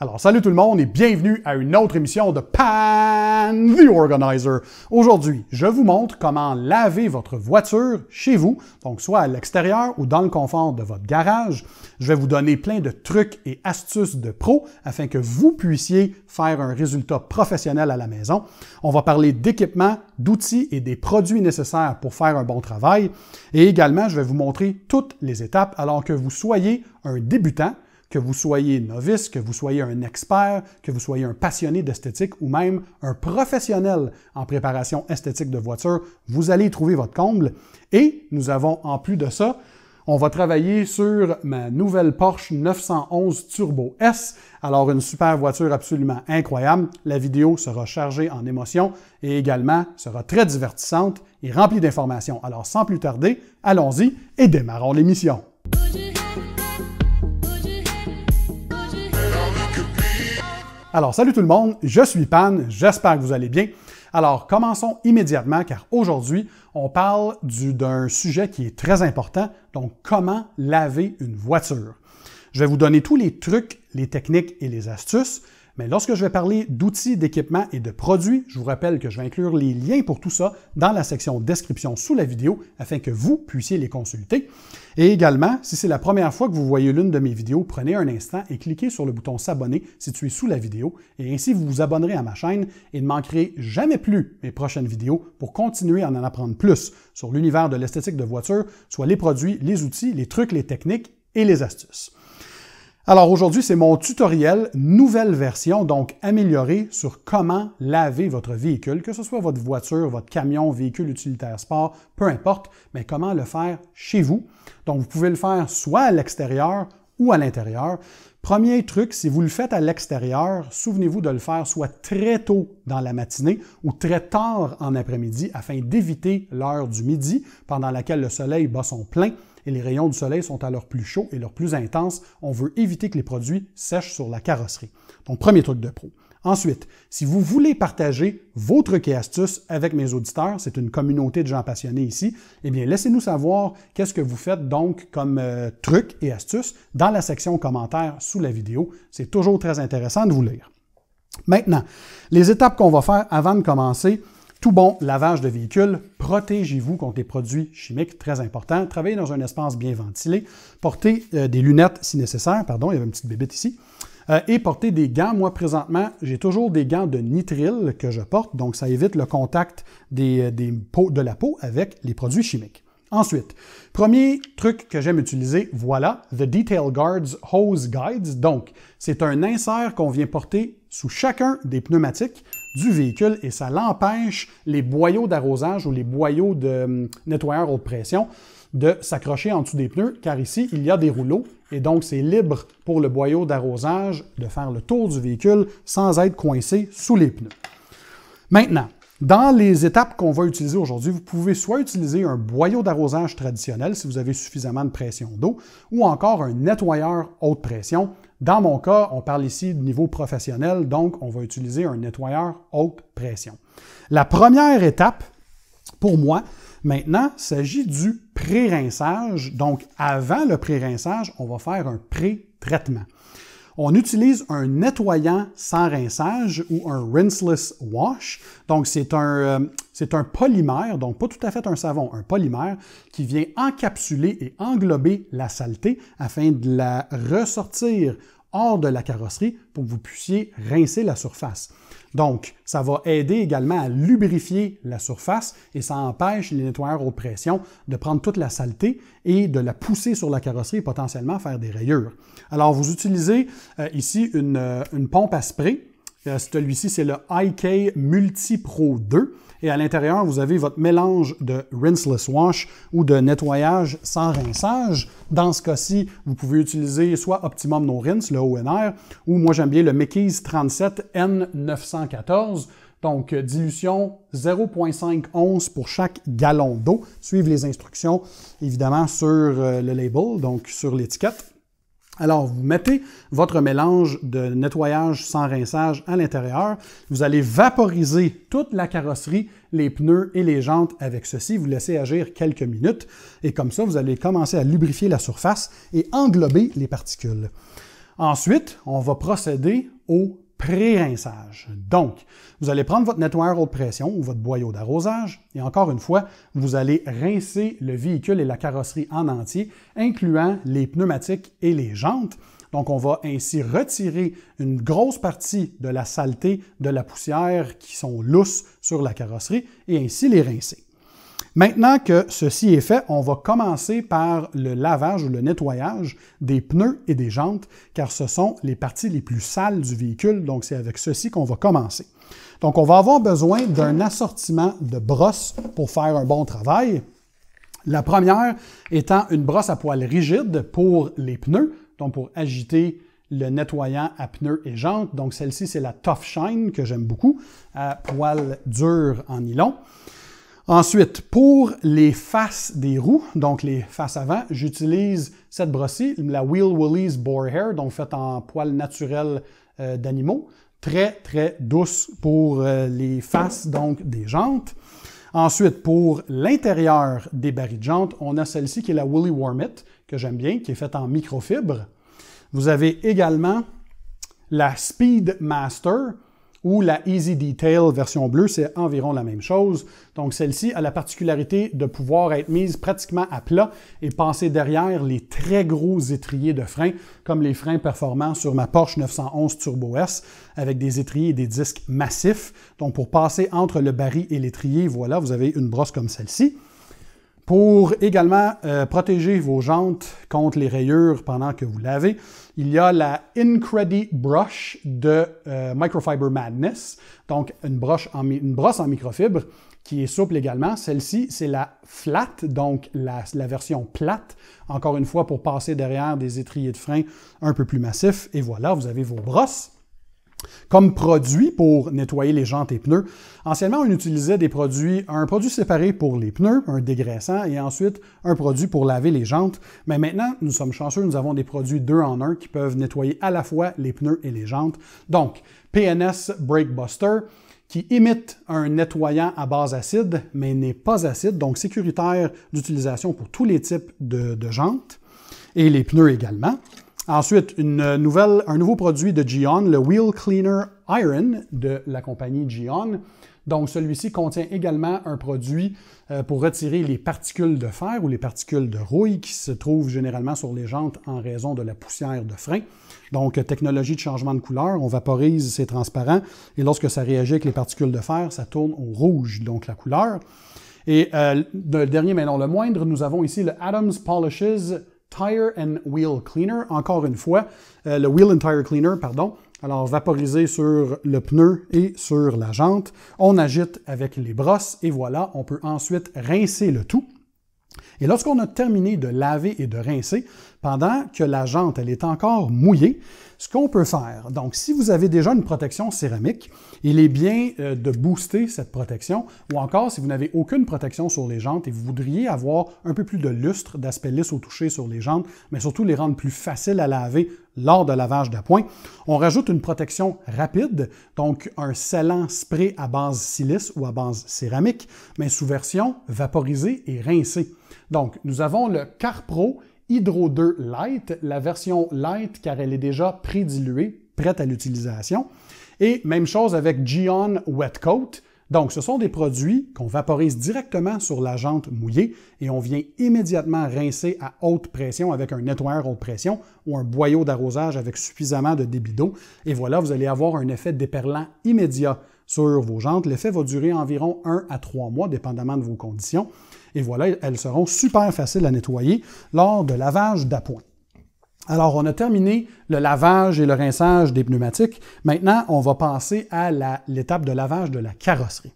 Alors, salut tout le monde et bienvenue à une autre émission de Pan the Organizer. Aujourd'hui, je vous montre comment laver votre voiture chez vous, donc soit à l'extérieur ou dans le confort de votre garage. Je vais vous donner plein de trucs et astuces de pro afin que vous puissiez faire un résultat professionnel à la maison. On va parler d'équipement, d'outils et des produits nécessaires pour faire un bon travail. Et également, je vais vous montrer toutes les étapes alors que vous soyez un débutant que vous soyez novice, que vous soyez un expert, que vous soyez un passionné d'esthétique ou même un professionnel en préparation esthétique de voiture, vous allez trouver votre comble. Et nous avons en plus de ça, on va travailler sur ma nouvelle Porsche 911 Turbo S. Alors une super voiture absolument incroyable. La vidéo sera chargée en émotions et également sera très divertissante et remplie d'informations. Alors sans plus tarder, allons-y et démarrons l'émission. Alors, salut tout le monde, je suis Pan, j'espère que vous allez bien. Alors, commençons immédiatement car aujourd'hui, on parle d'un sujet qui est très important, donc comment laver une voiture. Je vais vous donner tous les trucs, les techniques et les astuces, mais lorsque je vais parler d'outils, d'équipements et de produits, je vous rappelle que je vais inclure les liens pour tout ça dans la section description sous la vidéo afin que vous puissiez les consulter. Et également, si c'est la première fois que vous voyez l'une de mes vidéos, prenez un instant et cliquez sur le bouton s'abonner situé sous la vidéo et ainsi vous vous abonnerez à ma chaîne et ne manquerez jamais plus mes prochaines vidéos pour continuer à en apprendre plus sur l'univers de l'esthétique de voiture, soit les produits, les outils, les trucs, les techniques et les astuces. Alors aujourd'hui, c'est mon tutoriel nouvelle version, donc améliorée sur comment laver votre véhicule, que ce soit votre voiture, votre camion, véhicule utilitaire sport, peu importe, mais comment le faire chez vous. Donc vous pouvez le faire soit à l'extérieur ou à l'intérieur. Premier truc, si vous le faites à l'extérieur, souvenez-vous de le faire soit très tôt dans la matinée ou très tard en après-midi afin d'éviter l'heure du midi pendant laquelle le soleil bat son plein et les rayons du soleil sont alors plus chauds et leur plus intense. On veut éviter que les produits sèchent sur la carrosserie. Donc, premier truc de pro. Ensuite, si vous voulez partager vos trucs et astuces avec mes auditeurs, c'est une communauté de gens passionnés ici, eh bien, laissez-nous savoir qu'est-ce que vous faites donc comme truc euh, trucs et astuces dans la section commentaires sous la vidéo. C'est toujours très intéressant de vous lire. Maintenant, les étapes qu'on va faire avant de commencer, tout bon lavage de véhicule, protégez-vous contre les produits chimiques, très important. Travaillez dans un espace bien ventilé. Portez euh, des lunettes si nécessaire. Pardon, il y avait une petite bébête ici. Euh, et portez des gants. Moi, présentement, j'ai toujours des gants de nitrile que je porte, donc ça évite le contact des, euh, de la peau avec les produits chimiques. Ensuite, premier truc que j'aime utiliser, voilà, The Detail Guards Hose Guides. Donc, c'est un insert qu'on vient porter sous chacun des pneumatiques du véhicule et ça l'empêche les boyaux d'arrosage ou les boyaux de hum, nettoyeur haute pression de s'accrocher en dessous des pneus, car ici, il y a des rouleaux et donc c'est libre pour le boyau d'arrosage de faire le tour du véhicule sans être coincé sous les pneus. Maintenant, dans les étapes qu'on va utiliser aujourd'hui, vous pouvez soit utiliser un boyau d'arrosage traditionnel si vous avez suffisamment de pression d'eau, ou encore un nettoyeur haute pression dans mon cas, on parle ici de niveau professionnel, donc on va utiliser un nettoyeur haute pression. La première étape, pour moi, maintenant, s'agit du pré-rinçage. Donc, avant le pré-rinçage, on va faire un pré-traitement. On utilise un nettoyant sans rinçage ou un rinseless wash. Donc, c'est un, euh, c'est un polymère, donc pas tout à fait un savon, un polymère qui vient encapsuler et englober la saleté afin de la ressortir hors de la carrosserie pour que vous puissiez rincer la surface. Donc, ça va aider également à lubrifier la surface et ça empêche les nettoyeurs haute pression de prendre toute la saleté et de la pousser sur la carrosserie et potentiellement faire des rayures. Alors, vous utilisez euh, ici euh, une, pompe à spray. Euh, celui-ci, c'est le IK Multi Pro 2. Et à l'intérieur, vous avez votre mélange de rinseless wash ou de nettoyage sans rinçage. Dans ce cas-ci, vous pouvez utiliser soit Optimum No Rinse, le ONR, ou moi j'aime bien le Mickey's 37 N914. Donc, euh, dilution 0,5 once pour chaque gallon d'eau. Suivez les instructions, évidemment, sur euh, le label, donc sur l'étiquette. Alors, vous mettez votre mélange de nettoyage sans rinçage à l'intérieur. Vous allez vaporiser toute la carrosserie, les pneus et les jantes avec ceci. Vous laissez agir quelques minutes et comme ça, vous allez commencer à lubrifier la surface et englober les particules. Ensuite, on va procéder au pré-rinçage. Donc, vous allez prendre votre nettoyeur haute pression ou votre boyau d'arrosage et encore une fois, vous allez rincer le véhicule et la carrosserie en entier, incluant les pneumatiques et les jantes. Donc, on va ainsi retirer une grosse partie de la saleté, de la poussière qui sont lousses sur la carrosserie et ainsi les rincer. Maintenant que ceci est fait, on va commencer par le lavage ou le nettoyage des pneus et des jantes, car ce sont les parties les plus sales du véhicule, donc c'est avec ceci qu'on va commencer. Donc on va avoir besoin d'un assortiment de brosses pour faire un bon travail. La première étant une brosse à poils rigides pour les pneus, donc pour agiter le nettoyant à pneus et jantes. Donc celle-ci, c'est la Tough Shine que j'aime beaucoup, à poils durs en nylon. Ensuite, pour les faces des roues, donc les faces avant, j'utilise cette brosse la Wheel Woolies Boar Hair, donc faite en poils naturels euh, d'animaux. Très, très douce pour euh, les faces donc des jantes. Ensuite, pour l'intérieur des barils de jantes, on a celle-ci qui est la Woolly Warmit, que j'aime bien, qui est faite en microfibre. Vous avez également la Speed Master, ou la Easy Detail version bleue, c'est environ la même chose. Donc celle-ci a la particularité de pouvoir être mise pratiquement à plat et passer derrière les très gros étriers de frein, comme les freins performants sur ma Porsche 911 Turbo S, avec des étriers et des disques massifs. Donc pour passer entre le baril et l'étrier, voilà, vous avez une brosse comme celle-ci. Pour également euh, protéger vos jantes contre les rayures pendant que vous lavez, il y a la Incredi Brush de euh, Microfiber Madness, donc une, brosse en microfibre qui est souple également. Celle-ci, c'est la flat, donc la, la, version plate, encore une fois pour passer derrière des étriers de frein un peu plus massifs. Et voilà, vous avez vos brosses. Comme produit pour nettoyer les jantes et pneus, anciennement on utilisait des produits, un produit séparé pour les pneus, un dégraissant, et ensuite un produit pour laver les jantes. Mais maintenant, nous sommes chanceux, nous avons des produits deux en un qui peuvent nettoyer à la fois les pneus et les jantes. Donc, PNS Brake Buster qui imite un nettoyant à base acide, mais n'est pas acide, donc sécuritaire d'utilisation pour tous les types de jantes et les pneus également. Ensuite, une nouvelle, un nouveau produit de Gion, le Wheel Cleaner Iron de la compagnie Gion. Donc, celui-ci contient également un produit euh, pour retirer les particules de fer ou les particules de rouille qui se trouvent généralement sur les jantes en raison de la poussière de frein. Donc, technologie de changement de couleur, on vaporise, c'est transparent, et lorsque ça réagit avec les particules de fer, ça tourne au rouge, donc la couleur. Et euh, le dernier, mais non le moindre, nous avons ici le Adams Polishes Tire and Wheel Cleaner, encore une fois, euh, le Wheel and Tire Cleaner, pardon. Alors, vaporisé sur le pneu et sur la jante. On agite avec les brosses et voilà, on peut ensuite rincer le tout. Et lorsqu'on a terminé de laver et de rincer, pendant que la jante elle est encore mouillée, ce qu'on peut faire, donc si vous avez déjà une protection céramique, il est bien euh, de booster cette protection, ou encore si vous n'avez aucune protection sur les jantes et vous voudriez avoir un peu plus de lustre, d'aspect lisse au toucher sur les jantes, mais surtout les rendre plus faciles à laver, lors de lavage de On rajoute une protection rapide, donc un scellant spray à base silice ou à base céramique, mais sous version vaporisée et rincée. Donc, nous avons le CarPro Hydro 2 Light, la version light car elle est déjà prédiluée, prête à l'utilisation. Et même chose avec Gion Wet Coat, donc, ce sont des produits qu'on vaporise directement sur la jante mouillée et on vient immédiatement rincer à haute pression avec un nettoyeur haute pression ou un boyau d'arrosage avec suffisamment de débit d'eau. Et voilà, vous allez avoir un effet déperlant immédiat sur vos jantes. L'effet va durer environ 1 à trois mois, dépendamment de vos conditions. Et voilà, elles seront super faciles à nettoyer lors de lavage d'appoint. Alors, on a terminé le lavage et le rinçage des pneumatiques. Maintenant, on va passer à l'étape de lavage de la carrosserie.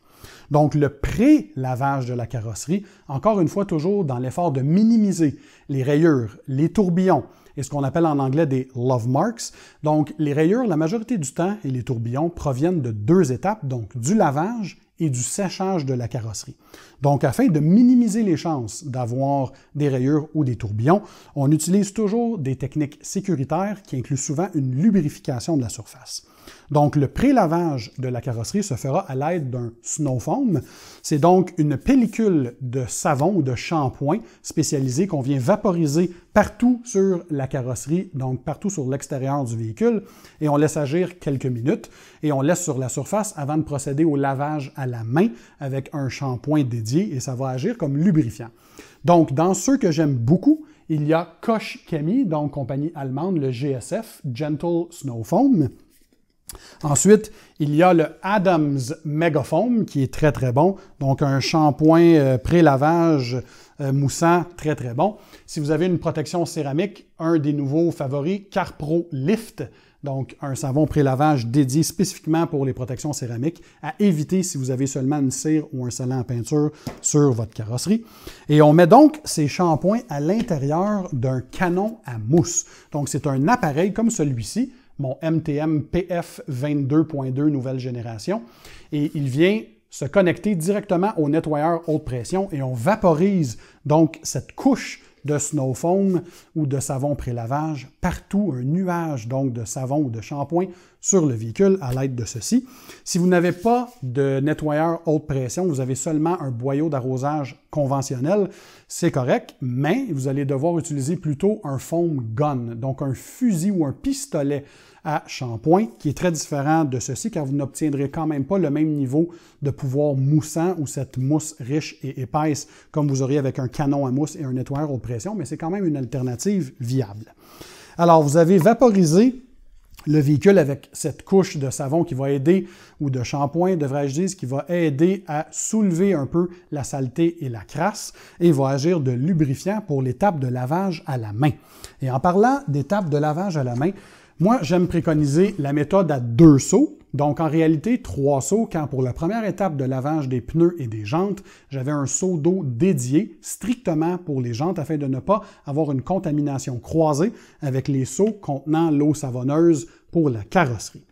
Donc, le pré-lavage de la carrosserie, encore une fois, toujours dans l'effort de minimiser les rayures, les tourbillons et ce qu'on appelle en anglais des love marks. Donc, les rayures, la majorité du temps, et les tourbillons proviennent de deux étapes, donc du lavage et du séchage de la carrosserie. Donc, afin de minimiser les chances d'avoir des rayures ou des tourbillons, on utilise toujours des techniques sécuritaires qui incluent souvent une lubrification de la surface. Donc, le pré-lavage de la carrosserie se fera à l'aide d'un snow foam. C'est donc une pellicule de savon ou de shampoing spécialisé qu'on vient vaporiser partout sur la carrosserie, donc partout sur l'extérieur du véhicule, et on laisse agir quelques minutes et on laisse sur la surface avant de procéder au lavage à la main avec un shampoing dédié et ça va agir comme lubrifiant. Donc, dans ceux que j'aime beaucoup, il y a Koch Chemie, donc compagnie allemande, le GSF, Gentle Snow Foam. Ensuite, il y a le Adams Megafoam qui est très très bon, donc un shampoing euh, pré-lavage euh, moussant très très bon. Si vous avez une protection céramique, un des nouveaux favoris, Carpro Lift, donc un savon pré-lavage dédié spécifiquement pour les protections céramiques, à éviter si vous avez seulement une cire ou un salin à peinture sur votre carrosserie. Et on met donc ces shampoings à l'intérieur d'un canon à mousse. Donc c'est un appareil comme celui-ci mon MTM PF 22.2 nouvelle génération. Et il vient se connecter directement au nettoyeur haute pression et on vaporise donc cette couche de snow foam ou de savon pré-lavage partout un nuage donc de savon ou de shampoing sur le véhicule à l'aide de ceci. Si vous n'avez pas de nettoyeur haute pression, vous avez seulement un boyau d'arrosage conventionnel, c'est correct, mais vous allez devoir utiliser plutôt un foam gun, donc un fusil ou un pistolet à shampoing, qui est très différent de ceci car vous n'obtiendrez quand même pas le même niveau de pouvoir moussant ou cette mousse riche et épaisse comme vous auriez avec un canon à mousse et un nettoyeur haute pression, mais c'est quand même une alternative viable. Alors, vous avez vaporisé le véhicule avec cette couche de savon qui va aider, ou de shampoing, devrais-je dire, qui va aider à soulever un peu la saleté et la crasse et va agir de lubrifiant pour l'étape de lavage à la main. Et en parlant d'étape de lavage à la main, moi, j'aime préconiser la méthode à deux sauts, donc en réalité trois sauts, quand pour la première étape de lavage des pneus et des jantes, j'avais un seau d'eau dédié strictement pour les jantes afin de ne pas avoir une contamination croisée avec les seaux contenant l'eau savonneuse pour la carrosserie.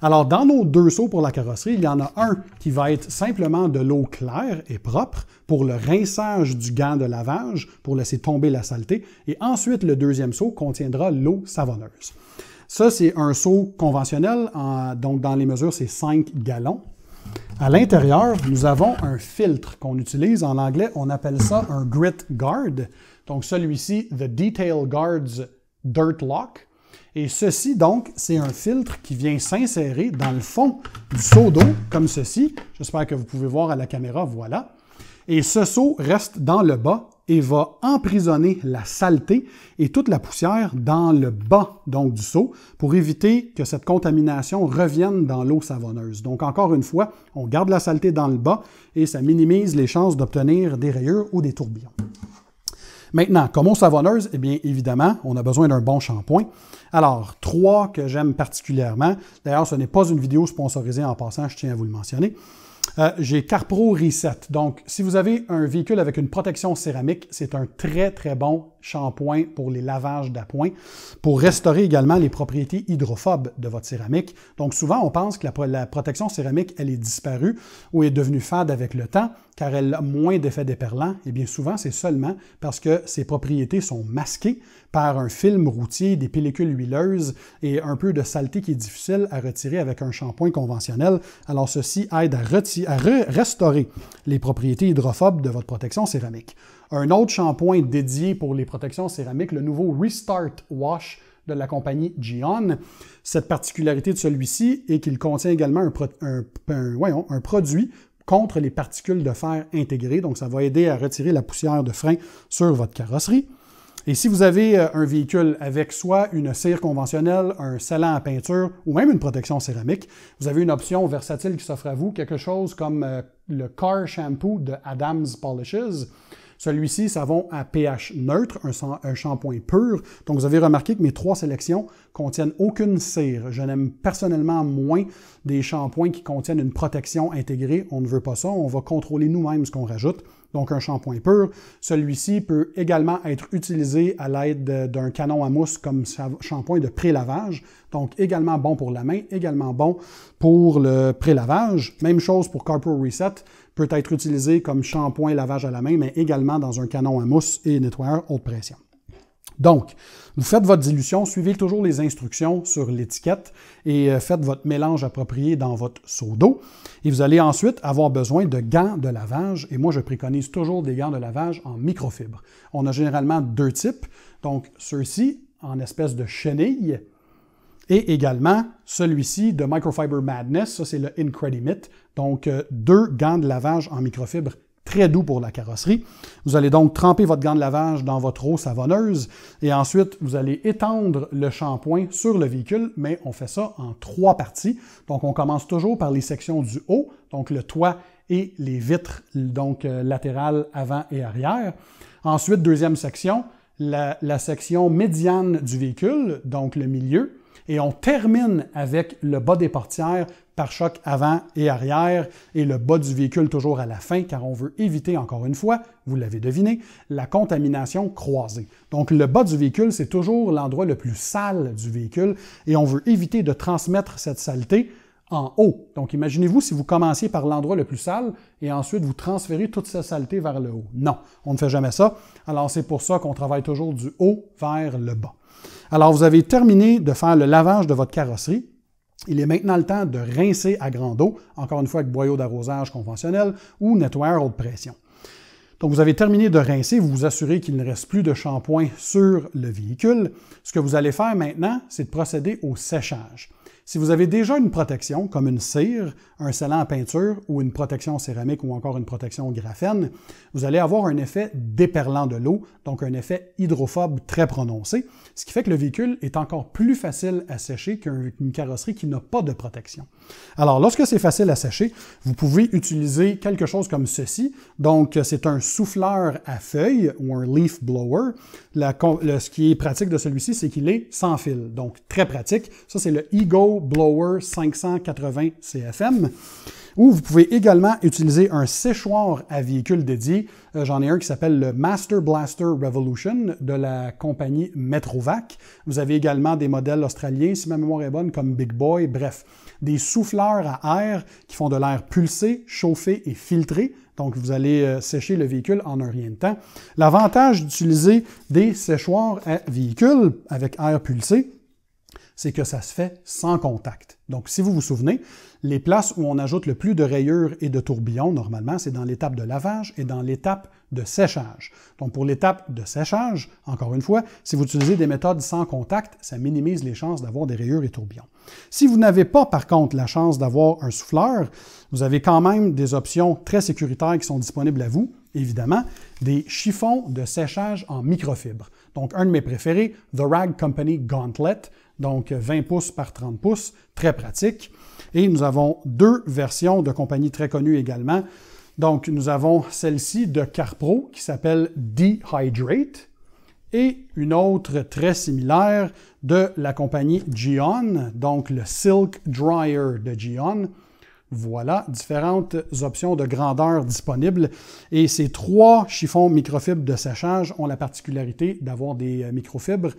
Alors, dans nos deux seaux pour la carrosserie, il y en a un qui va être simplement de l'eau claire et propre pour le rinçage du gant de lavage pour laisser tomber la saleté, et ensuite le deuxième seau contiendra l'eau savonneuse. Ça, c'est un seau conventionnel. donc, dans les mesures, c'est 5 gallons. À l'intérieur, nous avons un filtre qu'on utilise. En anglais, on appelle ça un grit guard. Donc, celui-ci, The Detail Guard's Dirt Lock. Et ceci, donc, c'est un filtre qui vient s'insérer dans le fond du seau d'eau, comme ceci. J'espère que vous pouvez voir à la caméra, voilà. Et ce seau reste dans le bas et va emprisonner la saleté et toute la poussière dans le bas donc, du seau pour éviter que cette contamination revienne dans l'eau savonneuse. Donc encore une fois, on garde la saleté dans le bas et ça minimise les chances d'obtenir des rayures ou des tourbillons. Maintenant, comme eau savonneuse, eh bien évidemment, on a besoin d'un bon shampoing. Alors, trois que j'aime particulièrement. D'ailleurs, ce n'est pas une vidéo sponsorisée en passant, je tiens à vous le mentionner. Euh, j'ai CarPro Reset. Donc, si vous avez un véhicule avec une protection céramique, c'est un très, très bon shampoing pour les lavages d'appoint, pour restaurer également les propriétés hydrophobes de votre céramique. Donc, souvent, on pense que la, la protection céramique, elle est disparue ou est devenue fade avec le temps car elle a moins d'effets déperlant, et eh bien souvent c'est seulement parce que ses propriétés sont masquées par un film routier, des pellicules huileuses et un peu de saleté qui est difficile à retirer avec un shampoing conventionnel. Alors ceci aide à, restaurer les propriétés hydrophobes de votre protection céramique. Un autre shampoing dédié pour les protections céramiques, le nouveau Restart Wash, de la compagnie Gion. Cette particularité de celui-ci est qu'il contient également un, produit contre les particules de fer intégrées. Donc, ça va aider à retirer la poussière de frein sur votre carrosserie. Et si vous avez euh, un véhicule avec soit une cire conventionnelle, un salant à peinture ou même une protection céramique, vous avez une option versatile qui s'offre à vous, quelque chose comme euh, le Car Shampoo de Adams Polishes, celui-ci, savon à pH neutre, un, shampoing pur. Donc, vous avez remarqué que mes trois sélections contiennent aucune cire. Je n'aime personnellement moins des shampoings qui contiennent une protection intégrée. On ne veut pas ça. On va contrôler nous-mêmes ce qu'on rajoute donc un shampoing pur. Celui-ci peut également être utilisé à l'aide d'un canon à mousse comme shampoing de pré-lavage, donc également bon pour la main, également bon pour le pré-lavage. Même chose pour Corporal Reset, peut être utilisé comme shampoing, lavage à la main, mais également dans un canon à mousse et nettoyeur haute pression. Donc, vous faites votre dilution, suivez toujours les instructions sur l'étiquette et euh, faites votre mélange approprié dans votre seau d'eau. Et vous allez ensuite avoir besoin de gants de lavage. Et moi, je préconise toujours des gants de lavage en microfibre. On a généralement deux types. Donc, ceux-ci en espèce de chenille et également, celui-ci de Microfiber Madness, ça c'est le Incredimit, donc euh, deux gants de lavage en microfibre très doux pour la carrosserie. Vous allez donc tremper votre gant de lavage dans votre eau savonneuse et ensuite vous allez étendre le shampoing sur le véhicule, mais on fait ça en trois parties. Donc on commence toujours par les sections du haut, donc le toit et les vitres donc euh, latérales avant et arrière. Ensuite, deuxième section, la, la section médiane du véhicule, donc le milieu. Et on termine avec le bas des portières par choc avant et arrière et le bas du véhicule toujours à la fin car on veut éviter encore une fois, vous l'avez deviné, la contamination croisée. Donc le bas du véhicule, c'est toujours l'endroit le plus sale du véhicule et on veut éviter de transmettre cette saleté en haut. Donc imaginez-vous si vous commenciez par l'endroit le plus sale et ensuite vous transférez toute cette saleté vers le haut. Non, on ne fait jamais ça. Alors c'est pour ça qu'on travaille toujours du haut vers le bas. Alors, vous avez terminé de faire le lavage de votre carrosserie. Il est maintenant le temps de rincer à grande eau, encore une fois avec boyau d'arrosage conventionnel ou nettoyeur haute pression. Donc, vous avez terminé de rincer, vous vous assurez qu'il ne reste plus de shampoing sur le véhicule. Ce que vous allez faire maintenant, c'est de procéder au séchage. Si vous avez déjà une protection, comme une cire, un salon à peinture ou une protection céramique ou encore une protection graphène, vous allez avoir un effet déperlant de l'eau, donc un effet hydrophobe très prononcé, ce qui fait que le véhicule est encore plus facile à sécher qu'une carrosserie qui n'a pas de protection. Alors, lorsque c'est facile à sécher, vous pouvez utiliser quelque chose comme ceci. Donc, c'est un souffleur à feuilles ou un leaf blower ce qui est pratique de celui-ci, c'est qu'il est sans fil, donc très pratique. Ça, c'est le Ego Blower 580 CFM. Ou vous pouvez également utiliser un séchoir à véhicule dédié. Euh, j'en ai un qui s'appelle le Master Blaster Revolution de la compagnie Metrovac. Vous avez également des modèles australiens, si ma mémoire est bonne, comme Big Boy, bref. Des souffleurs à air qui font de l'air pulsé, chauffé et filtré. Donc, vous allez euh, sécher le véhicule en un rien de temps. L'avantage d'utiliser des séchoirs à véhicule avec air pulsé, c'est que ça se fait sans contact. Donc, si vous vous souvenez, les places où on ajoute le plus de rayures et de tourbillons, normalement, c'est dans l'étape de lavage et dans l'étape de séchage. Donc, pour l'étape de séchage, encore une fois, si vous utilisez des méthodes sans contact, ça minimise les chances d'avoir des rayures et tourbillons. Si vous n'avez pas, par contre, la chance d'avoir un souffleur, vous avez quand même des options très sécuritaires qui sont disponibles à vous évidemment, des chiffons de séchage en microfibre. Donc, un de mes préférés, The Rag Company Gauntlet donc 20 pouces par 30 pouces, très pratique. Et nous avons deux versions de compagnies très connues également. Donc, nous avons celle-ci de Carpro qui s'appelle Dehydrate et une autre très similaire de la compagnie Gion, donc le Silk Dryer de Gion, voilà différentes options de grandeur disponibles. Et ces trois chiffons microfibres de séchage ont la particularité d'avoir des euh, microfibres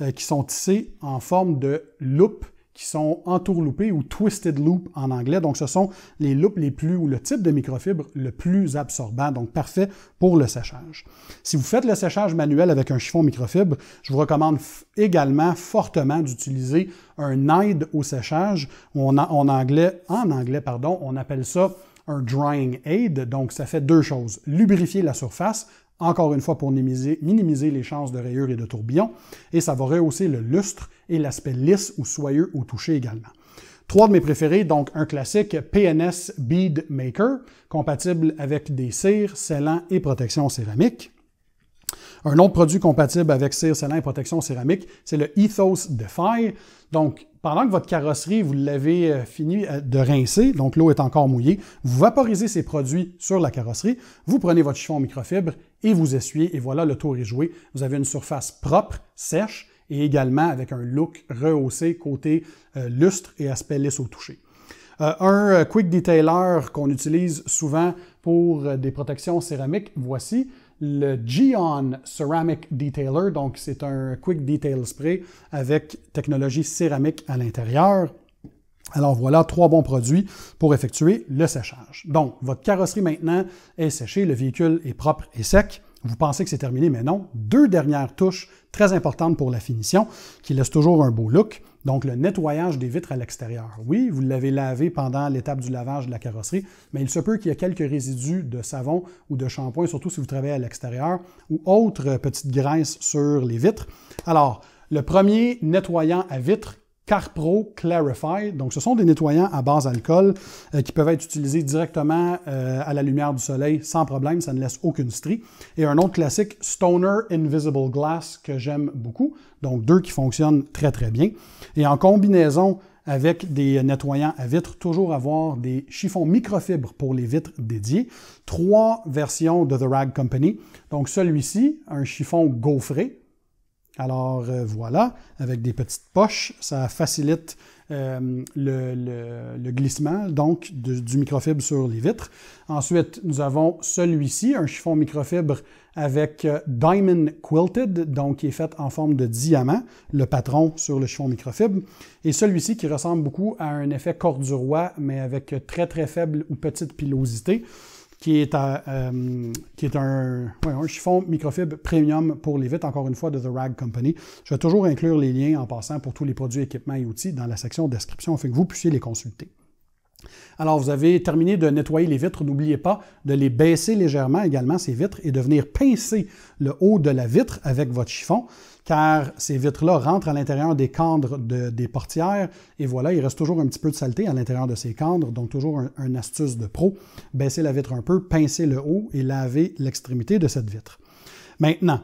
euh, qui sont tissées en forme de loupe qui sont entourloupés ou twisted loop en anglais. Donc, ce sont les loupes les plus ou le type de microfibre le plus absorbant, donc parfait pour le séchage. Si vous faites le séchage manuel avec un chiffon microfibre, je vous recommande également fortement d'utiliser un aide au séchage. On en anglais, en anglais, pardon, on appelle ça un drying aid. Donc, ça fait deux choses. Lubrifier la surface encore une fois pour minimiser, les chances de rayures et de tourbillons, et ça va rehausser le lustre et l'aspect lisse ou soyeux au toucher également. Trois de mes préférés, donc un classique PNS Bead Maker, compatible avec des cires, scellants et protection céramique. Un autre produit compatible avec cire, scellant et protection céramique, c'est le Ethos Defy. Donc, pendant que votre carrosserie, vous l'avez euh, fini euh, de rincer, donc l'eau est encore mouillée, vous vaporisez ces produits sur la carrosserie, vous prenez votre chiffon microfibre et vous essuyez, et voilà, le tour est joué. Vous avez une surface propre, sèche, et également avec un look rehaussé côté euh, lustre et aspect lisse au toucher. Euh, un euh, quick detailer qu'on utilise souvent pour des protections céramiques, voici le Geon Ceramic Detailer. Donc, c'est un quick detail spray avec technologie céramique à l'intérieur. Alors voilà trois bons produits pour effectuer le séchage. Donc, votre carrosserie maintenant est séchée, le véhicule est propre et sec. Vous pensez que c'est terminé, mais non. Deux dernières touches très importantes pour la finition qui laissent toujours un beau look. Donc, le nettoyage des vitres à l'extérieur. Oui, vous l'avez lavé pendant l'étape du lavage de la carrosserie, mais il se peut qu'il y ait quelques résidus de savon ou de shampoing, surtout si vous travaillez à l'extérieur, ou autres petites graisses sur les vitres. Alors, le premier nettoyant à vitres Carpro Clarify. Donc, ce sont des nettoyants à base d'alcool euh, qui peuvent être utilisés directement euh, à la lumière du soleil sans problème, ça ne laisse aucune strie. Et un autre classique, Stoner Invisible Glass, que j'aime beaucoup. Donc, deux qui fonctionnent très, très bien. Et en combinaison avec des nettoyants à vitres, toujours avoir des chiffons microfibres pour les vitres dédiées. Trois versions de The Rag Company. Donc, celui-ci, un chiffon gaufré, alors euh, voilà, avec des petites poches, ça facilite euh, le, glissement donc du microfibre sur les vitres. Ensuite, nous avons celui-ci, un chiffon microfibre avec euh, Diamond Quilted, donc qui est fait en forme de diamant, le patron sur le chiffon microfibre, et celui-ci qui ressemble beaucoup à un effet corduroy, mais avec très très faible ou petite pilosité. Euh, qui est, un, un, chiffon microfibre premium pour les vitres, encore une fois, de The Rag Company. Je vais toujours inclure les liens en passant pour tous les produits, équipements et outils dans la section description afin que vous puissiez les consulter. Alors, vous avez terminé de nettoyer les vitres. N'oubliez pas de les baisser légèrement également, ces vitres, et de venir pincer le haut de la vitre avec votre chiffon car ces vitres-là rentrent à l'intérieur des cadres des portières, et voilà, il reste toujours un petit peu de saleté à l'intérieur de ces cadres, donc toujours un, astuce de pro, baisser la vitre un peu, pincer le haut et laver l'extrémité de cette vitre. Maintenant,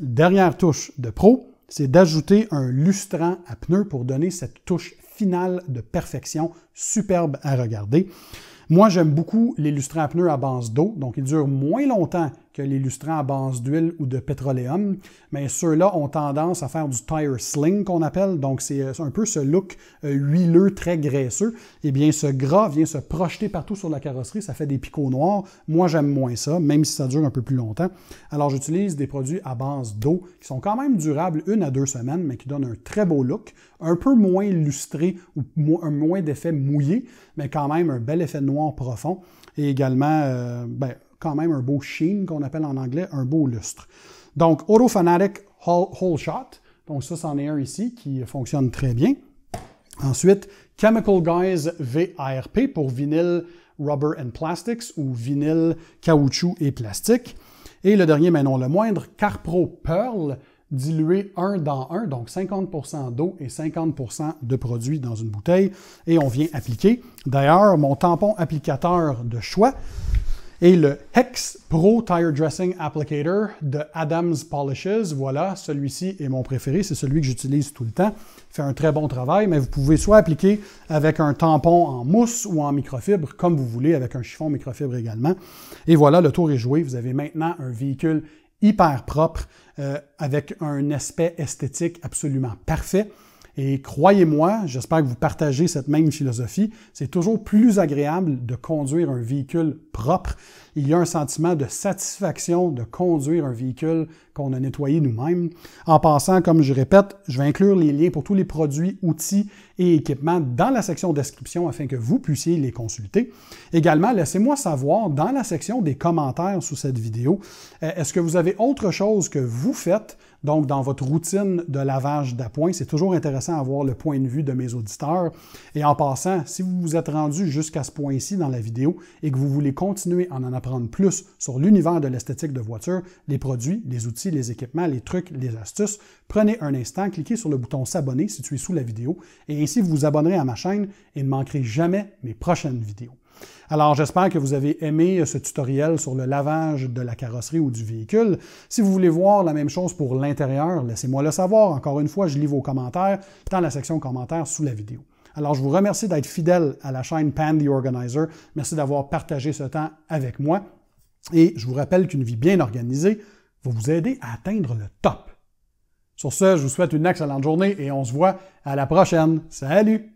dernière touche de pro, c'est d'ajouter un lustrant à pneus pour donner cette touche finale de perfection superbe à regarder. Moi, j'aime beaucoup les lustrants à pneus à base d'eau, donc ils durent moins longtemps que l'illustrant à base d'huile ou de pétroléum, mais ceux-là ont tendance à faire du tire sling qu'on appelle, donc c'est euh, un peu ce look euh, huileux très graisseux. Et eh bien, ce gras vient se projeter partout sur la carrosserie, ça fait des picots noirs. Moi, j'aime moins ça, même si ça dure un peu plus longtemps. Alors, j'utilise des produits à base d'eau qui sont quand même durables une à deux semaines, mais qui donnent un très beau look, un peu moins lustré ou moins d'effet mouillé, mais quand même un bel effet noir profond. Et également, euh, ben, quand même un beau sheen qu'on appelle en anglais, un beau lustre. Donc, Autofanatic Whole Shot. Donc, ça, c'en est un ici qui fonctionne très bien. Ensuite, Chemical Guys VARP pour vinyle Rubber and Plastics ou vinyle caoutchouc et plastique. Et le dernier, mais non le moindre, Carpro Pearl dilué un dans un, donc 50% d'eau et 50% de produit dans une bouteille, et on vient appliquer. D'ailleurs, mon tampon applicateur de choix, et le Hex Pro Tire Dressing Applicator de Adams Polishes, voilà, celui-ci est mon préféré, c'est celui que j'utilise tout le temps. Il fait un très bon travail, mais vous pouvez soit appliquer avec un tampon en mousse ou en microfibre, comme vous voulez, avec un chiffon microfibre également. Et voilà, le tour est joué. Vous avez maintenant un véhicule hyper propre, euh, avec un aspect esthétique absolument parfait. Et croyez-moi, j'espère que vous partagez cette même philosophie, c'est toujours plus agréable de conduire un véhicule propre. Il y a un sentiment de satisfaction de conduire un véhicule qu'on a nettoyé nous-mêmes. En passant, comme je répète, je vais inclure les liens pour tous les produits, outils et équipements dans la section description afin que vous puissiez les consulter. Également, laissez-moi savoir dans la section des commentaires sous cette vidéo, euh, est-ce que vous avez autre chose que vous faites donc, dans votre routine de lavage d'appoint, c'est toujours intéressant à voir le point de vue de mes auditeurs. Et en passant, si vous vous êtes rendu jusqu'à ce point-ci dans la vidéo et que vous voulez continuer à en apprendre plus sur l'univers de l'esthétique de voiture, les produits, les outils, les équipements, les trucs, les astuces, prenez un instant, cliquez sur le bouton s'abonner situé sous la vidéo et ainsi vous vous abonnerez à ma chaîne et ne manquerez jamais mes prochaines vidéos. Alors, j'espère que vous avez aimé euh, ce tutoriel sur le lavage de la carrosserie ou du véhicule. Si vous voulez voir la même chose pour l'intérieur, laissez-moi le savoir. Encore une fois, je lis vos commentaires dans la section commentaires sous la vidéo. Alors, je vous remercie d'être fidèle à la chaîne Pan the Organizer. Merci d'avoir partagé ce temps avec moi. Et je vous rappelle qu'une vie bien organisée va vous aider à atteindre le top. Sur ce, je vous souhaite une excellente journée et on se voit à la prochaine. Salut!